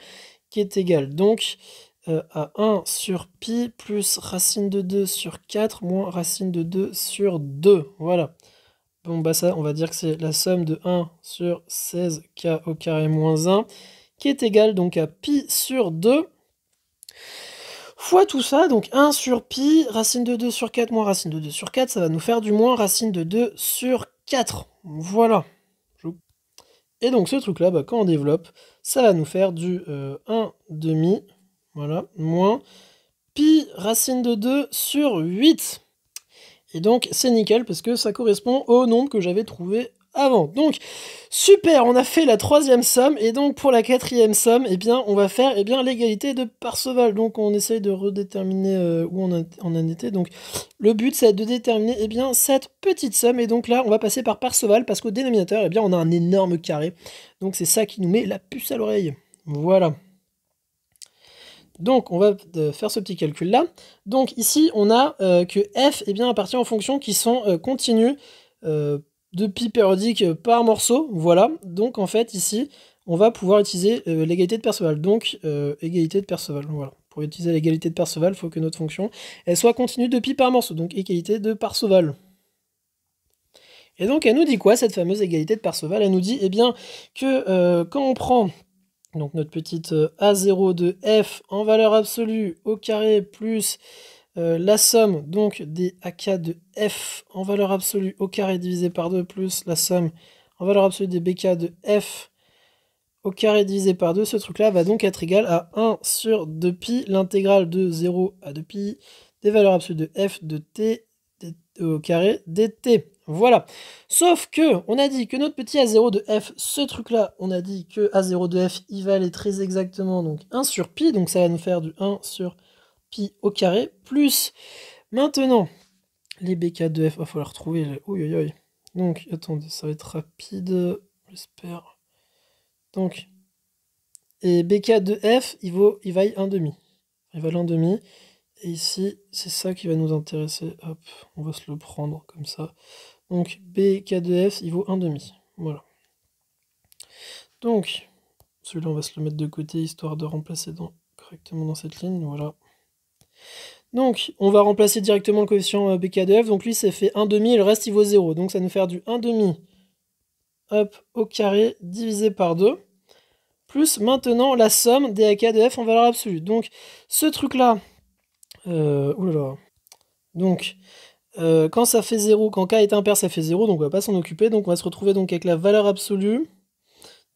qui est égale donc euh, à 1 sur pi plus racine de 2 sur 4 moins racine de 2 sur 2. Voilà. Bon, bah ça, on va dire que c'est la somme de 1 sur 16k au carré moins 1 qui est égal donc à pi sur 2 fois tout ça, donc 1 sur pi, racine de 2 sur 4 moins racine de 2 sur 4, ça va nous faire du moins racine de 2 sur 4. Voilà. Et donc ce truc-là, bah, quand on développe, ça va nous faire du 1 euh, demi, voilà, moins pi racine de 2 sur 8. Et donc c'est nickel parce que ça correspond au nombre que j'avais trouvé avant. Donc, super, on a fait la troisième somme, et donc pour la quatrième somme, eh bien, on va faire eh bien, l'égalité de Parseval. Donc, on essaye de redéterminer euh, où on, en était. Donc, le but, c'est de déterminer eh bien, cette petite somme, et donc là, on va passer par Parseval, parce qu'au dénominateur, eh bien, on a un énorme carré. Donc, c'est ça qui nous met la puce à l'oreille. Voilà. Donc, on va euh, faire ce petit calcul-là. Donc, ici, on a euh, que f eh bien, appartient aux fonctions qui sont continues de pi périodique par morceau. Voilà. Donc en fait ici, on va pouvoir utiliser euh, l'égalité de Perceval. Donc euh, égalité de Perceval. Voilà. Pour utiliser l'égalité de Perceval, il faut que notre fonction elle soit continue de pi par morceau. Donc égalité de Perceval. Et donc elle nous dit quoi cette fameuse égalité de Perceval Elle nous dit eh bien que euh, quand on prend donc notre petite A0 de f en valeur absolue au carré plus euh, la somme donc des AK de F en valeur absolue au carré divisé par 2 plus la somme en valeur absolue des BK de F au carré divisé par 2, ce truc-là va donc être égal à 1 sur 2pi, l'intégrale de 0 à 2pi des valeurs absolues de f de t au carré dt. Voilà. Sauf que on a dit que notre petit A0 de f, ce truc-là, on a dit que A0 de f, il valait très exactement donc 1 sur pi, donc ça va nous faire du 1 sur pi au carré plus. Maintenant, les BK de F, va falloir trouver. Le... Donc, attendez, ça va être rapide, j'espère. Donc, et BK de F, il, vaut, il vaille demi Il va demi Et ici, c'est ça qui va nous intéresser. Hop, on va se le prendre comme ça. Donc, BK de F, il vaut demi Voilà. Donc, celui-là, on va se le mettre de côté, histoire de remplacer correctement dans cette ligne. Voilà. Donc, on va remplacer directement le coefficient BK2F, euh, Donc lui, c'est fait 1 demi et le reste, il vaut 0. Donc ça nous faire du 1 demi au carré divisé par 2 plus maintenant la somme des AK de F en valeur absolue. Donc ce truc-là, euh, oulala. donc euh, quand ça fait 0, quand K est impair, ça fait 0, donc on va pas s'en occuper, donc on va se retrouver donc avec la valeur absolue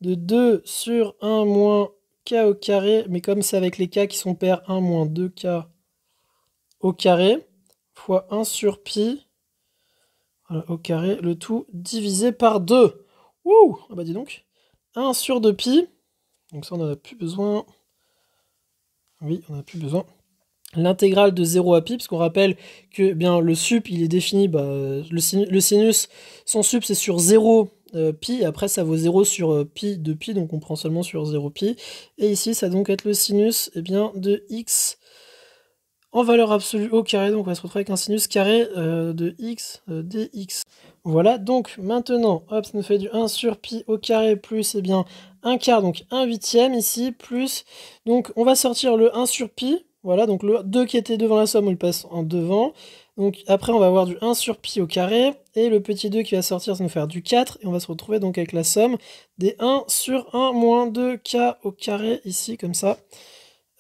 de 2 sur 1 moins K au carré, mais comme c'est avec les K qui sont pairs, 1 moins 2K au carré fois 1 sur pi au carré, le tout divisé par 2. Ouh Ah bah dis donc 1 sur 2 pi, donc ça on n'en a plus besoin. Oui, on n'en a plus besoin. L'intégrale de 0 à pi, parce qu'on rappelle que eh bien, le sup, il est défini, bah, le, sinus, sans son sup c'est sur 0 euh, pi, et après ça vaut 0 sur euh, pi de pi, donc on prend seulement sur 0 pi. Et ici, ça va donc être le sinus eh bien, de x en valeur absolue au carré. Donc on va se retrouver avec un sinus carré euh, de x euh, dx. Voilà, donc maintenant, hop, ça nous fait du 1 sur pi au carré plus, eh bien, 1 quart, donc 1 huitième ici, plus, donc on va sortir le 1 sur pi, voilà, donc le 2 qui était devant la somme, on le passe en devant. Donc après, on va avoir du 1 sur pi au carré, et le petit 2 qui va sortir, ça nous faire du 4, et on va se retrouver donc avec la somme des 1 sur 1 moins 2k au carré, ici, comme ça.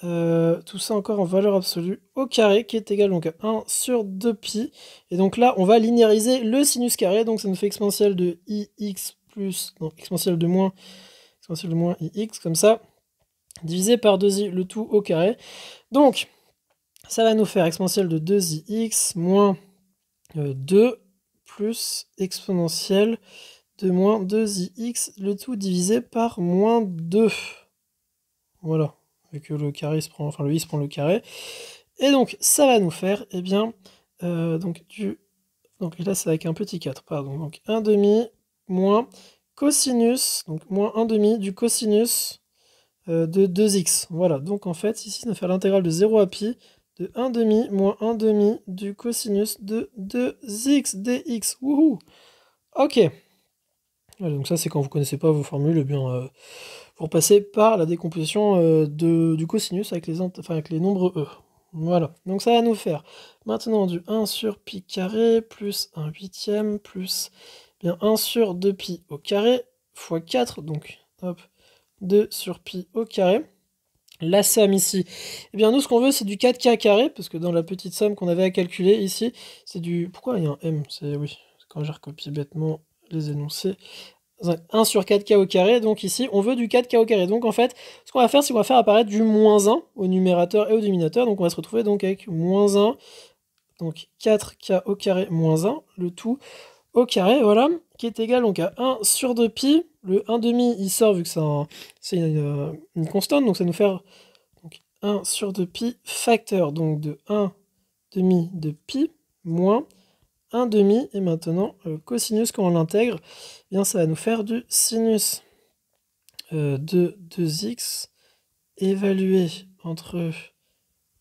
Euh, tout ça encore en valeur absolue au carré qui est égal donc à 1 sur 2pi. Et donc là, on va linéariser le sinus carré, donc ça nous fait exponentielle de ix plus, non, exponentielle de moins, exponentielle de moins ix, comme ça, divisé par 2i le tout au carré. Donc, ça va nous faire exponentielle de 2ix moins 2 euh, plus exponentielle de moins 2ix, le tout divisé par moins 2. Voilà vu que le carré prend, enfin le i se prend le carré. Et donc ça va nous faire, eh bien, euh, donc du. Donc là c'est avec un petit 4, pardon. Donc 1 demi moins cosinus, donc moins 1 demi du cosinus euh, de 2x. Voilà, donc en fait ici on va faire l'intégrale de 0 à pi de 1 demi moins 1 demi du cosinus de 2x dx. Wouhou Ok. donc ça c'est quand vous connaissez pas vos formules, eh bien. Euh, pour passer par la décomposition euh, du cosinus avec les, enfin, avec les nombres E. Voilà, donc ça va nous faire maintenant du 1 sur pi carré plus 1 huitième plus eh bien 1 sur 2 pi au carré fois 4, donc hop, 2 sur pi au carré. La somme ici, et eh bien nous ce qu'on veut c'est du 4k carré, parce que dans la petite somme qu'on avait à calculer ici, c'est du... Pourquoi il y a un m C'est oui, quand j'ai recopié bêtement les énoncés. 1 sur 4k au carré, donc ici on veut du 4k au carré. Donc en fait, ce qu'on va faire, c'est qu'on va faire apparaître du moins 1 au numérateur et au dénominateur. Donc on va se retrouver donc avec moins 1, donc 4k au carré moins 1, le tout au carré, voilà, qui est égal donc à 1 sur 2pi. Le 1,5 il sort vu que c'est un, une, euh, une, constante, donc ça nous fait 1 sur 2pi facteur donc de 1,5 de pi moins 1 demi. Et maintenant, euh, cosinus, quand on l'intègre, eh ça va nous faire du sinus euh, de 2x évalué entre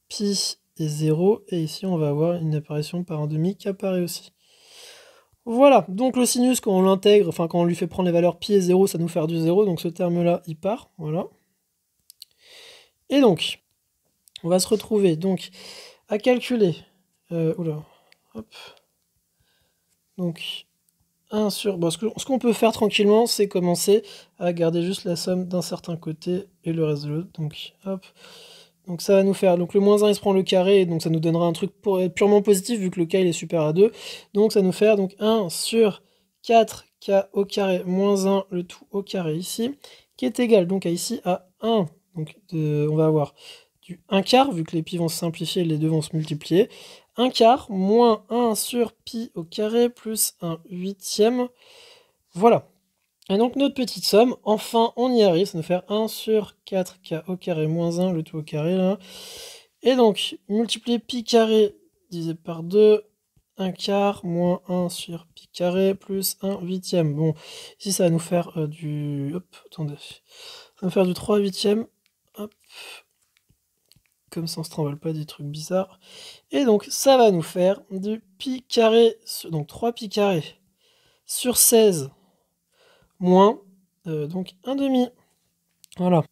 pi et 0. Et ici, on va avoir une apparition par 1 demi qui apparaît aussi. Voilà, donc le sinus, quand on l'intègre, enfin quand on lui fait prendre les valeurs pi et 0, ça nous fait du 0, donc ce terme-là, il part, voilà. Et donc, on va se retrouver donc à calculer, euh, oula, hop, donc 1 sur... ce qu'on peut faire tranquillement, c'est commencer à garder juste la somme d'un certain côté et le reste de l'autre. Donc hop. Donc ça va nous faire, donc le moins 1 il se prend le carré, donc ça nous donnera un truc pour, purement positif vu que le k il est supérieur à 2. Donc ça nous fait donc 1 sur 4k au carré moins 1, le tout au carré ici, qui est égal donc à ici à 1. Donc on va avoir du 1 quart, vu que les pi vont se simplifier et les deux vont se multiplier, 1 quart moins 1 sur pi au carré plus 1 huitième. Voilà. Et donc notre petite somme, enfin on y arrive, ça nous fait 1 sur 4k au carré moins 1, le tout au carré là. Hein. Et donc multiplier pi carré divisé par 2, 1 quart moins 1 sur pi carré plus 1 huitième. Bon, ici ça va nous faire euh, du... Hop, attendez. Ça va nous faire du 3 huitième. Hop, comme ça on se trimballe pas des trucs bizarres. Et donc ça va nous faire du pi carré, donc 3 pi carré sur 16 moins euh, donc 1 demi. Voilà.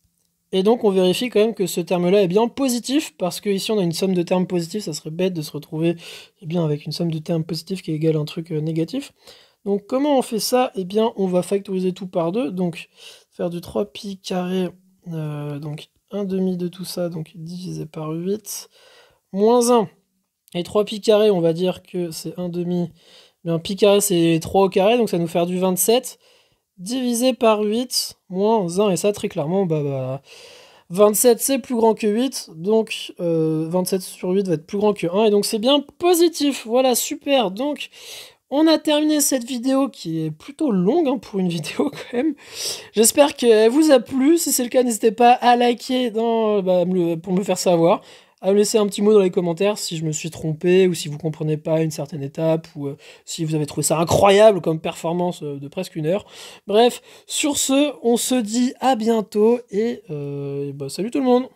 Et donc on vérifie quand même que ce terme-là est bien positif, parce que ici on a une somme de termes positifs, ça serait bête de se retrouver eh bien, avec une somme de termes positifs qui est égale à un truc euh, négatif. Donc comment on fait ça Eh bien on va factoriser tout par deux, donc faire du 3pi carré, euh, donc 1 demi de tout ça, donc divisé par 8, moins 1. Et 3 pi carré, on va dire que c'est 1 demi. un pi carré, c'est 3 au carré, donc ça nous faire du 27. Divisé par 8, moins 1, et ça, très clairement, bah, 27, bah, c'est plus grand que 8, donc 27 euh, sur 8 va être plus grand que 1, et donc c'est bien positif. Voilà, super. Donc, on a terminé cette vidéo qui est plutôt longue hein, pour une vidéo quand même. J'espère qu'elle vous a plu. Si c'est le cas, n'hésitez pas à liker euh, bah, pour me faire savoir, à me laisser un petit mot dans les commentaires si je me suis trompé ou si vous comprenez pas une certaine étape ou euh, si vous avez trouvé ça incroyable comme performance euh, de presque une heure. Bref, sur ce, on se dit à bientôt et, bah, salut tout le monde